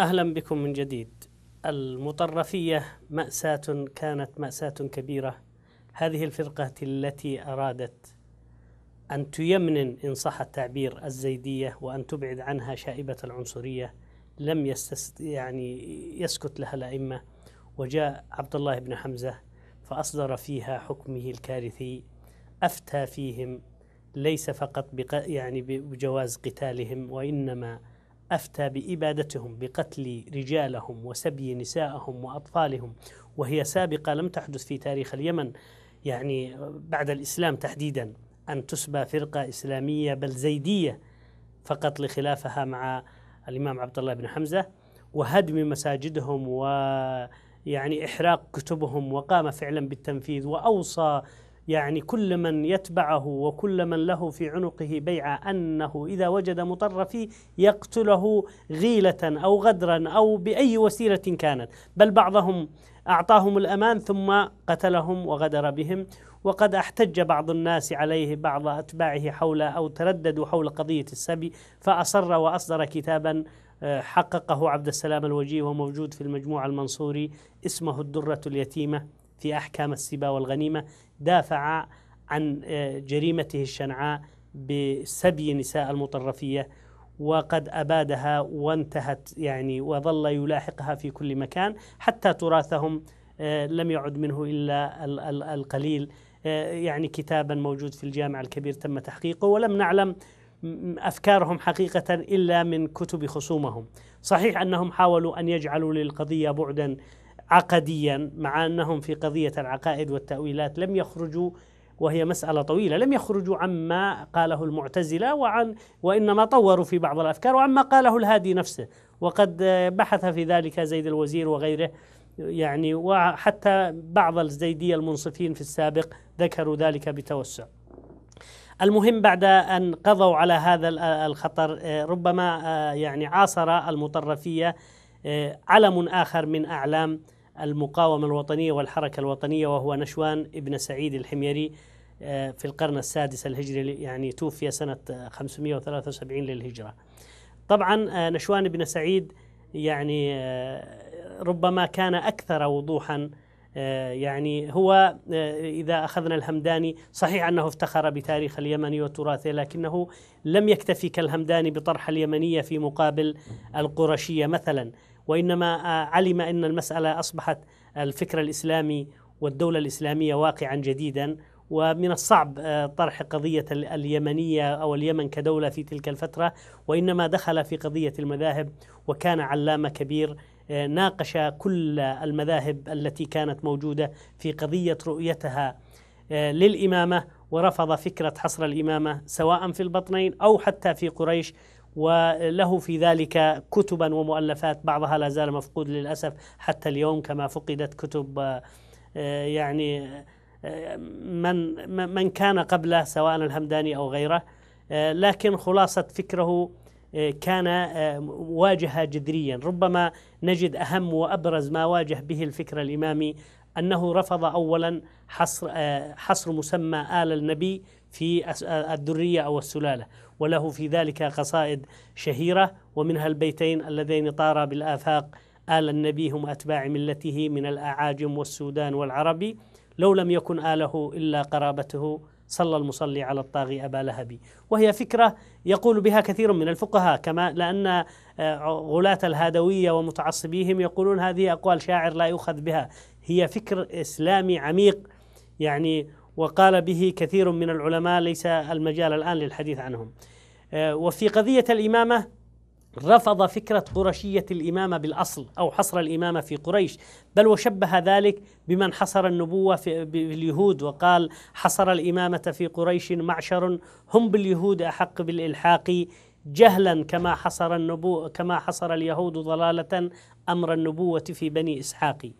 أهلا بكم من جديد المطرفية مأساة كانت مأساة كبيرة هذه الفرقة التي أرادت أن تيمن إن صح التعبير الزيدية وأن تبعد عنها شائبة العنصرية لم يستس يعني يسكت لها الأئمة وجاء عبد الله بن حمزة فأصدر فيها حكمه الكارثي أفتى فيهم ليس فقط بق... يعني بجواز قتالهم وإنما أفتى بإبادتهم بقتل رجالهم وسبي نساءهم وأطفالهم وهي سابقة لم تحدث في تاريخ اليمن يعني بعد الإسلام تحديدا أن تسبى فرقة إسلامية بل زيدية فقط لخلافها مع الإمام عبد الله بن حمزة وهدم مساجدهم ويعني إحراق كتبهم وقام فعلا بالتنفيذ وأوصى يعني كل من يتبعه وكل من له في عنقه بيعة أنه إذا وجد مطرفي فيه يقتله غيلة أو غدرا أو بأي وسيلة كانت بل بعضهم أعطاهم الأمان ثم قتلهم وغدر بهم وقد احتج بعض الناس عليه بعض أتباعه حول أو ترددوا حول قضية السبي فأصر وأصدر كتابا آه، حققه عبد السلام الوجيه وموجود في المجموعة المنصوري اسمه الدرة اليتيمة في أحكام السبا والغنيمة دافع عن آه، جريمته الشنعاء بسبي نساء المطرفية وقد أبادها وانتهت يعني وظل يلاحقها في كل مكان حتى تراثهم آه، لم يعد منه إلا القليل آه، يعني كتابا موجود في الجامع الكبير تم تحقيقه ولم نعلم افكارهم حقيقه الا من كتب خصومهم، صحيح انهم حاولوا ان يجعلوا للقضيه بعدا عقديا مع انهم في قضيه العقائد والتاويلات لم يخرجوا وهي مسألة طويلة لم يخرجوا عما قاله المعتزلة وعن وإنما طوروا في بعض الأفكار وعما قاله الهادي نفسه وقد بحث في ذلك زيد الوزير وغيره يعني وحتى بعض الزيدية المنصفين في السابق ذكروا ذلك بتوسع المهم بعد أن قضوا على هذا الخطر آه، ربما آه، يعني عاصر المطرفية آه، علم آخر من أعلام المقاومة الوطنية والحركة الوطنية وهو نشوان ابن سعيد الحميري آه، في القرن السادس الهجري يعني توفي سنة 573 للهجرة طبعا آه، نشوان ابن سعيد يعني آه، ربما كان أكثر وضوحا يعني هو إذا أخذنا الهمداني صحيح أنه افتخر بتاريخ اليمن وتراثه لكنه لم يكتفي كالهمداني بطرح اليمنية في مقابل القرشية مثلا وإنما آه، علم أن المسألة أصبحت الفكر الإسلامي والدولة الإسلامية واقعا جديدا ومن الصعب آه، طرح قضية اليمنية أو اليمن كدولة في تلك الفترة وإنما دخل في قضية المذاهب وكان علامة كبير آه، ناقش كل المذاهب التي كانت موجودة في قضية رؤيتها للإمامة ورفض فكرة حصر الإمامة سواء في البطنين أو حتى في قريش وله في ذلك كتبا ومؤلفات بعضها لا زال مفقود للأسف حتى اليوم كما فقدت كتب آه، يعني آه، من من كان قبله سواء الهمداني او غيره آه، لكن خلاصه فكره كان واجه جذريا ربما نجد اهم وابرز ما واجه به الفكر الامامي انه رفض اولا حصر حصر مسمى ال النبي في الذريه او السلاله وله في ذلك قصائد شهيرة ومنها البيتين اللذين طارا بالآفاق آل النبي هم أتباع ملته من الأعاجم والسودان والعربي لو لم يكن آله إلا قرابته صلى المصلي على الطاغي أبا لهب وهي فكرة يقول بها كثير من الفقهاء كما لأن آه، غلاة الهادوية ومتعصبيهم يقولون هذه أقوال شاعر لا يؤخذ بها هي فكر إسلامي عميق يعني وقال به كثير من العلماء ليس المجال الآن للحديث عنهم آه، وفي قضية الإمامة رفض فكرة قرشية الإمامة بالأصل أو حصر الإمامة في قريش بل وشبه ذلك بمن حصر النبوة في اليهود وقال حصر الإمامة في قريش معشر هم باليهود أحق بالإلحاق جهلا كما حصر النبوة كما حصر اليهود ضلالة أمر النبوة في بني إسحاق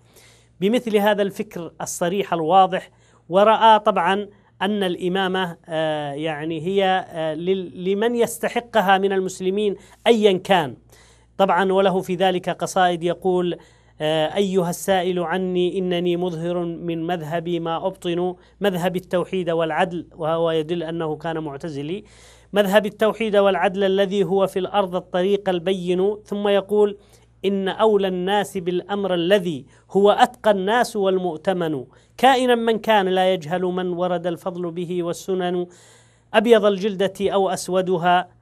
بمثل هذا الفكر الصريح الواضح ورأى طبعا أن الإمامة آه، يعني هي آه، لمن يستحقها من المسلمين أيا كان طبعا وله في ذلك قصائد يقول آه، أيها السائل عني إنني مظهر من مذهبي ما أبطن مذهب التوحيد والعدل وهو يدل أنه كان معتزلي مذهب التوحيد والعدل الذي هو في الأرض الطريق البين ثم يقول إن أولى الناس بالأمر الذي هو أتقى الناس والمؤتمن كائنا من كان لا يجهل من ورد الفضل به والسنن أبيض الجلدة أو أسودها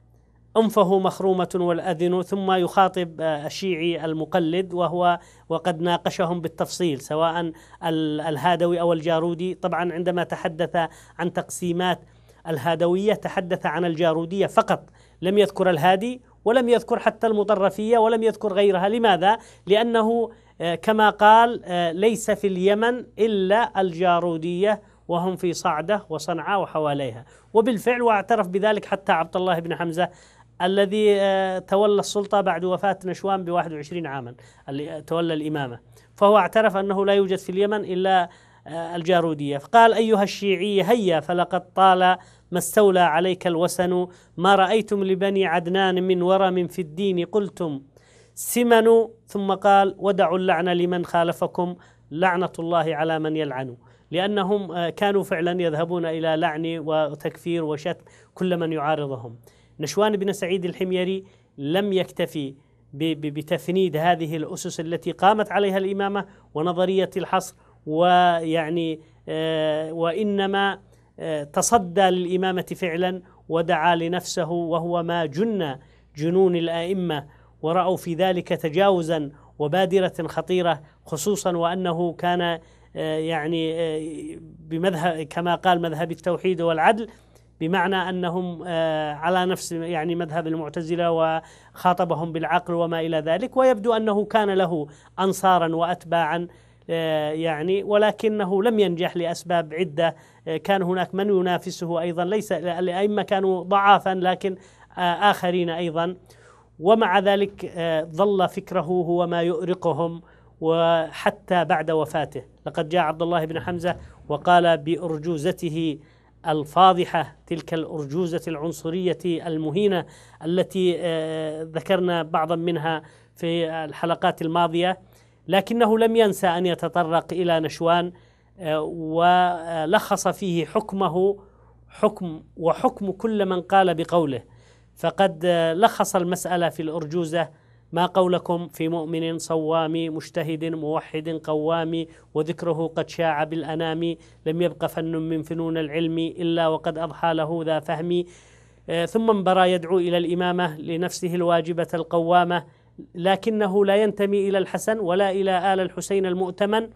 أنفه مخرومة والأذن ثم يخاطب آه، الشيعي المقلد وهو وقد ناقشهم بالتفصيل سواء الهادوي أو الجارودي طبعا عندما تحدث عن تقسيمات الهادوية تحدث عن الجارودية فقط لم يذكر الهادي ولم يذكر حتى المطرفية ولم يذكر غيرها لماذا؟ لأنه آه، كما قال آه، ليس في اليمن إلا الجارودية وهم في صعدة وصنعاء وحواليها وبالفعل واعترف بذلك حتى عبد الله بن حمزة الذي آه، تولى السلطة بعد وفاة نشوان ب 21 عاما تولى الإمامة فهو اعترف أنه لا يوجد في اليمن إلا الجارودية فقال أيها الشيعية هيا فلقد طال ما استولى عليك الوسن ما رأيتم لبني عدنان من ورم في الدين قلتم سمنوا ثم قال ودعوا اللعنة لمن خالفكم لعنة الله على من يلعن لأنهم آه، كانوا فعلا يذهبون إلى لعن وتكفير وشتم كل من يعارضهم نشوان بن سعيد الحميري لم يكتفي بتفنيد هذه الأسس التي قامت عليها الإمامة ونظرية الحصر ويعني آه، وإنما تصدى للإمامة فعلا ودعا لنفسه وهو ما جن جنون الآئمة ورأوا في ذلك تجاوزا وبادرة خطيرة خصوصا وأنه كان آه، يعني آه، بمذهب كما قال مذهب التوحيد والعدل بمعنى انهم آه، على نفس يعني مذهب المعتزله وخاطبهم بالعقل وما الى ذلك ويبدو انه كان له انصارا واتباعا آه، يعني ولكنه لم ينجح لأسباب عدة آه، كان هناك من ينافسه أيضا ليس الأئمة كانوا ضعافا لكن آه، آخرين أيضا ومع ذلك ظل فكره هو ما يؤرقهم وحتى بعد وفاته لقد جاء عبد الله بن حمزة وقال بأرجوزته الفاضحة تلك الأرجوزة العنصرية المهينة التي ذكرنا بعضا منها في الحلقات الماضية لكنه لم ينسى أن يتطرق إلى نشوان آه، ولخص فيه حكمه حكم وحكم كل من قال بقوله فقد آه، لخص المسألة في الأرجوزة ما قولكم في مؤمن صوام مجتهد موحد قوام وذكره قد شاع بالأنام لم يبق فن من فنون العلم إلا وقد أضحى له ذا فهم آه، ثم انبرى يدعو إلى الإمامة لنفسه الواجبة القوامة لكنه لا ينتمي الى الحسن ولا الى ال الحسين المؤتمن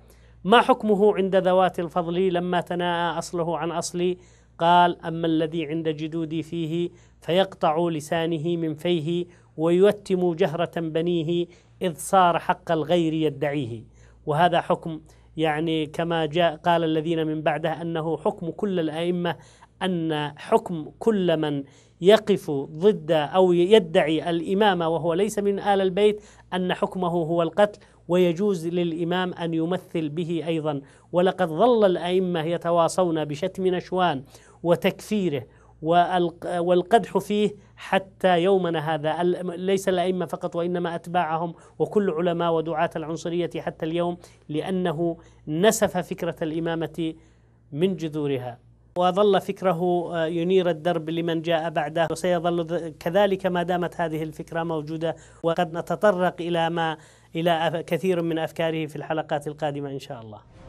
ما حكمه عند ذوات الفضل لما تناء اصله عن اصلي قال اما الذي عند جدودي فيه فيقطع لسانه من فيه ويوتم جهره بنيه اذ صار حق الغير يدعيه وهذا حكم يعني كما جاء قال الذين من بعده انه حكم كل الائمه أن حكم كل من يقف ضد أو يدعي الإمامة وهو ليس من آل البيت أن حكمه هو القتل ويجوز للإمام أن يمثل به أيضا ولقد ظل الأئمة يتواصون بشتم نشوان وتكفيره والقدح فيه حتى يومنا هذا ليس الأئمة فقط وإنما أتباعهم وكل علماء ودعاة العنصرية حتى اليوم لأنه نسف فكرة الإمامة من جذورها وظل فكره آه، ينير الدرب لمن جاء بعده وسيظل كذلك ما دامت هذه الفكره موجوده وقد نتطرق الى ما الى كثير من افكاره في الحلقات القادمه ان شاء الله